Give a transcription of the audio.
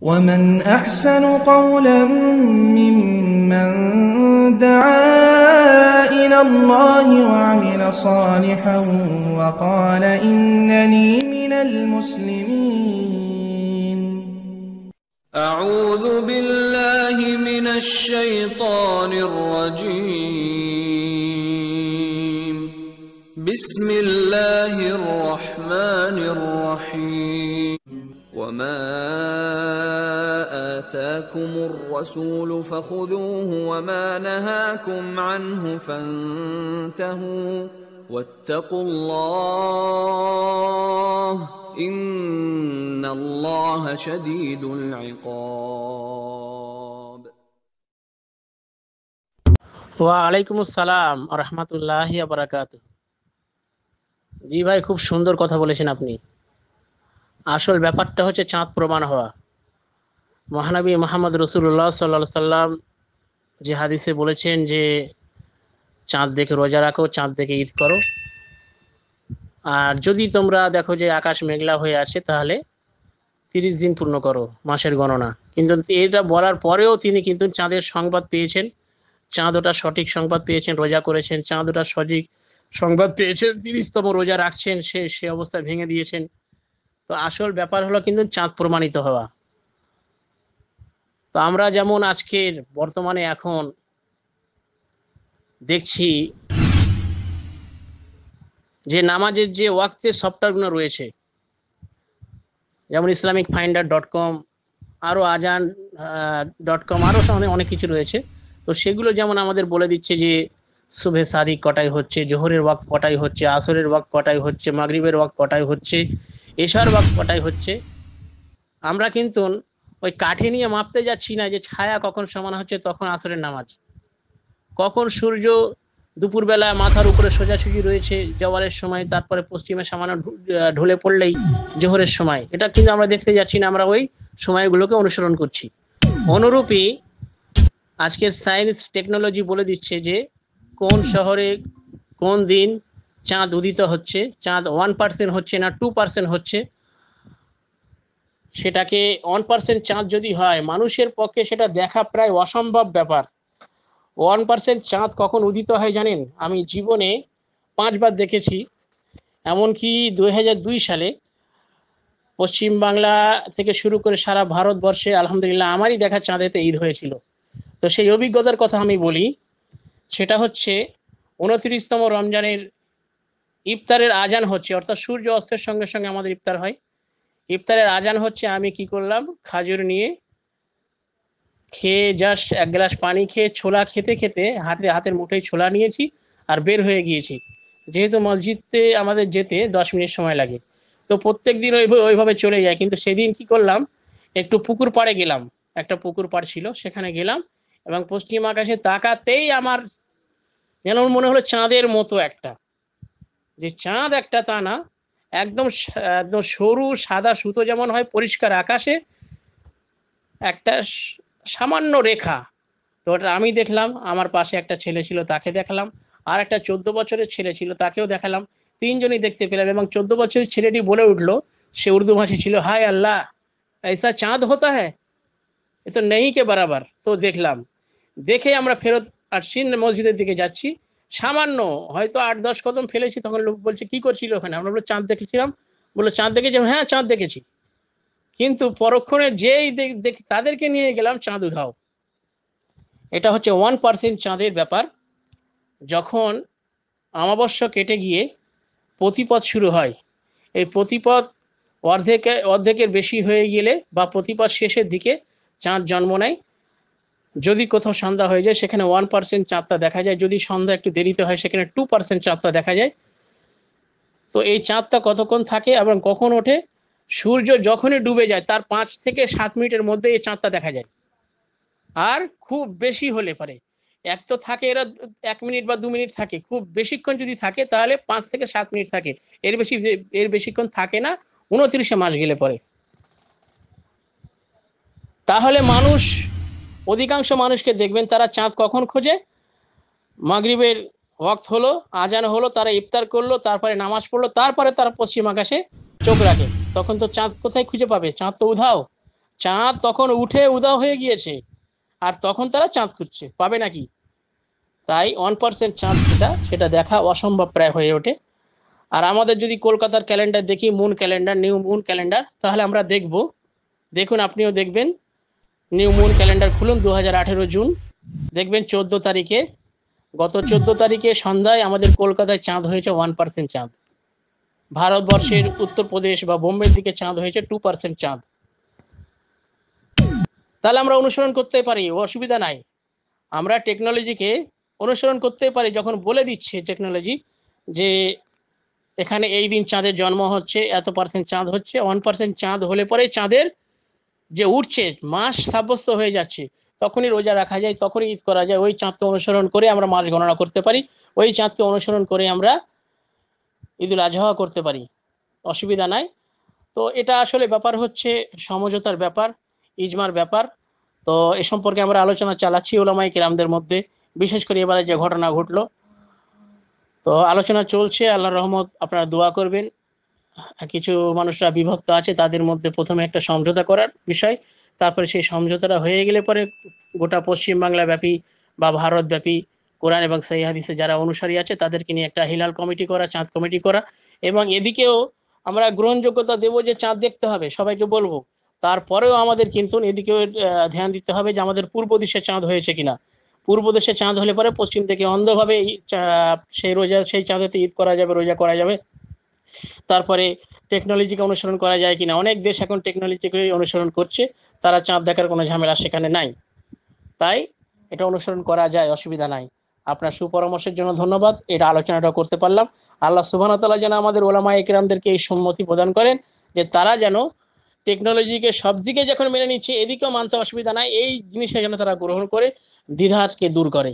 ومن أحسن قولا ممن دعا إلى الله وعمل صالحا وقال إنني من المسلمين أعوذ بالله من الشيطان الرجيم بسم الله الرحمن الرحيم وما آتاكم الرسول فخذوه وما نهاكم عنه فانتهوا واتقوا الله إن الله شديد العقاب وعليكم السلام ورحمة الله وبركاته جي بھائی خوب شندر কথা বলেছেন اپنی আসল ব্যাপারটা হচ্ছে চাঁদ প্রমাণ হওয়া মহানবী মোহাম্মদ রসুল্লাহ সাল্লা সাল্লাম যে হাদিসে বলেছেন যে চাঁদ দেখে রোজা রাখো চাঁদ দেখে ঈদ করো আর যদি তোমরা দেখো যে আকাশ মেঘলা হয়ে আছে তাহলে তিরিশ দিন পূর্ণ করো মাসের গণনা কিন্তু এটা বলার পরেও তিনি কিন্তু চাঁদের সংবাদ পেয়েছেন চাঁদ ওটা সঠিক সংবাদ পেয়েছেন রোজা করেছেন চাঁদ ওটা সঠিক সংবাদ পেয়েছেন তিরিশতম রোজা রাখছেন সে সে অবস্থা ভেঙে দিয়েছেন তো আসল ব্যাপার হলো কিন্তু চাঁদ প্রমাণিত হওয়া তো আমরা যেমন আজকের বর্তমানে এখন দেখছি যে নামাজের যে ওয়াক্তের সফটওয়্যারগুলো রয়েছে যেমন ইসলামিক ফাইন্ডার ডট কম আরও আজান ডট কম আরও অনেক কিছু রয়েছে তো সেগুলো যেমন আমাদের বলে দিচ্ছে যে শুভে সাদিক কটাই হচ্ছে জোহরের ওয়াক কটাই হচ্ছে আসরের ওয়াক কটাই হচ্ছে মাগরিবের ওয়াক কটাই হচ্ছে এসর বাক্যটাই হচ্ছে আমরা কিন্তু ওই কাঠি নিয়ে মাপতে যাচ্ছি না যে ছায়া কখন সমান হচ্ছে তখন আসরের নামাজ কখন সূর্য দুপুরবেলা মাথার উপরে সোজাসুজি রয়েছে জওয়ারের সময় তারপরে পশ্চিমে সামান্য ঢলে পড়লেই জোহরের সময় এটা কিন্তু আমরা দেখতে যাচ্ছি না আমরা ওই সময়গুলোকে অনুসরণ করছি অনুরূপই আজকের সায়েন্স টেকনোলজি বলে দিচ্ছে যে কোন শহরে কোন দিন চাঁদ উদিত হচ্ছে চাঁদ ওয়ান পার্সেন্ট হচ্ছে না টু পার্সেন্ট হচ্ছে সেটাকে ওয়ান পার্সেন্ট চাঁদ যদি হয় মানুষের পক্ষে সেটা দেখা প্রায় অসম্ভব ব্যাপার ওয়ান পার্সেন্ট চাঁদ কখন উদিত হয় জানেন আমি জীবনে পাঁচবার দেখেছি এমনকি দুই সালে পশ্চিমবাংলা থেকে শুরু করে সারা ভারতবর্ষে আলহামদুলিল্লাহ আমারই দেখা চাঁদেতে ঈদ হয়েছিল তো সেই অভিজ্ঞতার কথা আমি বলি সেটা হচ্ছে উনত্রিশতম রমজানের ইফতারের আজান হচ্ছে অর্থাৎ সূর্য অস্তের সঙ্গে সঙ্গে আমাদের ইফতার হয় ইফতারের আজান হচ্ছে আমি কি করলাম খাজুর নিয়ে খেয়ে জাস্ট এক গ্লাস পানি খেয়ে ছোলা খেতে খেতে হাতে হাতের মুঠোয় ছোলা নিয়েছি আর বের হয়ে গিয়েছি যেহেতু মসজিদে আমাদের যেতে দশ মিনিট সময় লাগে তো প্রত্যেক দিন ওইভাবে চলে যায় কিন্তু সেদিন কি করলাম একটু পুকুর পাড়ে গেলাম একটা পুকুর পাড় ছিল সেখানে গেলাম এবং পশ্চিম আকাশে তাকাতেই আমার যেন মনে হলো চাঁদের মতো একটা যে চাঁদ একটা তা না একদম একদম সরু সাদা সুতো যেমন হয় পরিষ্কার আকাশে একটা সামান্য রেখা তো ওটা আমি দেখলাম আমার পাশে একটা ছেলে ছিল তাকে দেখালাম আর একটা চোদ্দ বছরের ছেলে ছিল তাকেও দেখালাম তিনজনই দেখতে পেলাম এবং চোদ্দ বছরের ছেলেটি বলে উঠলো সে উর্দু ভাষী ছিল হায় আল্লাহ এসা চাঁদ হতা হ্যাঁ এ তো নেই কে বরাবর তো দেখলাম দেখে আমরা ফেরত আর সিন মসজিদের দিকে যাচ্ছি সামান্য হয়তো আট দশ কদম ফেলেছি তখন লোক বলছে কি করছিল ওখানে আমরা বলে চাঁদ দেখেছিলাম বলে চাঁদ দেখেছি হ্যাঁ চাঁদ দেখেছি কিন্তু পরক্ষণে যেই দেখি তাদেরকে নিয়ে গেলাম চাঁদ উধাও এটা হচ্ছে ওয়ান পার্সেন্ট চাঁদের ব্যাপার যখন আমাবস্যা কেটে গিয়ে প্রতিপদ শুরু হয় এই প্রতিপদ অর্ধেকে অর্ধেকের বেশি হয়ে গেলে বা প্রতিপদ শেষের দিকে চাঁদ জন্ম নেয় যদি কোথাও সন্ধ্যা হয়ে যায় সেখানে ওয়ান পার্সেন্ট চাঁদটা দেখা যায় যদি সন্ধ্যা একটু দেরিতে হয় সেখানে টু পার্সেন্ট চাঁদটা দেখা যায় তো এই চাঁদটা কতক্ষণ থাকে এবং কখন ওঠে সূর্য যখনই ডুবে যায় তার পাঁচ থেকে সাত মিনিটের মধ্যে এই চাঁদটা দেখা যায় আর খুব বেশি হলে পারে এক তো থাকে এরা এক মিনিট বা দু মিনিট থাকে খুব বেশিক্ষণ যদি থাকে তাহলে পাঁচ থেকে সাত মিনিট থাকে এর বেশি এর বেশিক্ষণ থাকে না উনত্রিশে মাস গেলে পরে তাহলে মানুষ অধিকাংশ মানুষকে দেখবেন তারা চাঁদ কখন খোঁজে মাগরিবের ওয়াক্ত হলো আজান হলো তারা ইফতার করলো তারপরে নামাজ পড়লো তারপরে তারা পশ্চিম আকাশে চোখ রাখে তখন তো চাঁদ কোথায় খুঁজে পাবে চাঁদ তো উধাও চাঁদ তখন উঠে উধাও হয়ে গিয়েছে আর তখন তারা চাঁদ খুঁজছে পাবে নাকি তাই ওয়ান পার্সেন্ট চাঁদ যেটা সেটা দেখা অসম্ভব প্রায় হয়ে ওঠে আর আমাদের যদি কলকাতার ক্যালেন্ডার দেখি moon calendar new moon calendar তাহলে আমরা দেখব দেখুন আপনিও দেখবেন নিউ মুন ক্যালেন্ডার খুলুন দু হাজার জুন দেখবেন চোদ্দ তারিখে গত চোদ্দ তারিখে সন্ধ্যায় আমাদের কলকাতায় চাঁদ হয়েছে ওয়ান পার্সেন্ট চাঁদ ভারতবর্ষের উত্তরপ্রদেশ বা বোম্বের দিকে চাঁদ হয়েছে টু পার্সেন্ট চাঁদ তাহলে আমরা অনুসরণ করতে পারি অসুবিধা নাই আমরা টেকনোলজিকে অনুসরণ করতে পারি যখন বলে দিচ্ছে টেকনোলজি যে এখানে এই দিন চাঁদের জন্ম হচ্ছে এত পার্সেন্ট চাঁদ হচ্ছে ওয়ান পার্সেন্ট চাঁদ হলে পরে চাঁদের যে উঠছে মাস সাব্যস্ত হয়ে যাচ্ছে তখনই রোজা রাখা যায় তখনই ঈদ করা যায় ওই চাঁদকে অনুসরণ করে আমরা মাস গণনা করতে পারি ওই চাঁদকে অনুসরণ করে আমরা ঈদুল আজহা করতে পারি অসুবিধা নাই তো এটা আসলে ব্যাপার হচ্ছে সমঝোতার ব্যাপার ইজমার ব্যাপার তো এ সম্পর্কে আমরা আলোচনা চালাচ্ছি ওলামাই কিরামদের মধ্যে বিশেষ করে এবারে যে ঘটনা ঘটলো তো আলোচনা চলছে আল্লাহ রহমত আপনারা দোয়া করবেন কিছু মানুষরা বিভক্ত আছে তাদের মধ্যে প্রথমে একটা সমঝোতা করার বিষয় তারপরে সেই সমঝোতাটা হয়ে গেলে পরে গোটা পশ্চিমবাংলা ব্যাপী বা ভারতব্যাপী কোরআন এবং সেই হাদিসে যারা অনুসারী আছে তাদেরকে নিয়ে একটা হিলাল কমিটি করা চাঁদ কমিটি করা এবং এদিকেও আমরা গ্রহণযোগ্যতা দেব যে চাঁদ দেখতে হবে সবাইকে বলবো তারপরেও আমাদের কিন্তু এদিকেও ধ্যান দিতে হবে যে আমাদের পূর্ব দেশে চাঁদ হয়েছে কিনা পূর্ব দেশে চাঁদ হলে পরে পশ্চিম থেকে অন্ধভাবে সেই রোজা সেই চাঁদেতে ঈদ করা যাবে রোজা করা যাবে তারপরে টেকনোলজিকে অনুসরণ করা যায় কিনা অনেক দেশ এখন টেকনোলজিকে অনুসরণ করছে তারা চাঁদ দেখার কোনো ঝামেলা সেখানে নাই তাই এটা অনুসরণ করা যায় অসুবিধা নাই আপনার সুপরামর্শের জন্য ধন্যবাদ এটা আলোচনাটা করতে পারলাম আল্লাহ সুবাহতাল্লাহ যেন আমাদের ওলামা একরামদেরকে এই সম্মতি প্রদান করেন যে তারা যেন টেকনোলজিকে সব দিকে যখন মেনে নিচ্ছে এদিকেও মানতে অসুবিধা নাই এই জিনিসটা যেন তারা গ্রহণ করে দ্বিধাকে দূর করে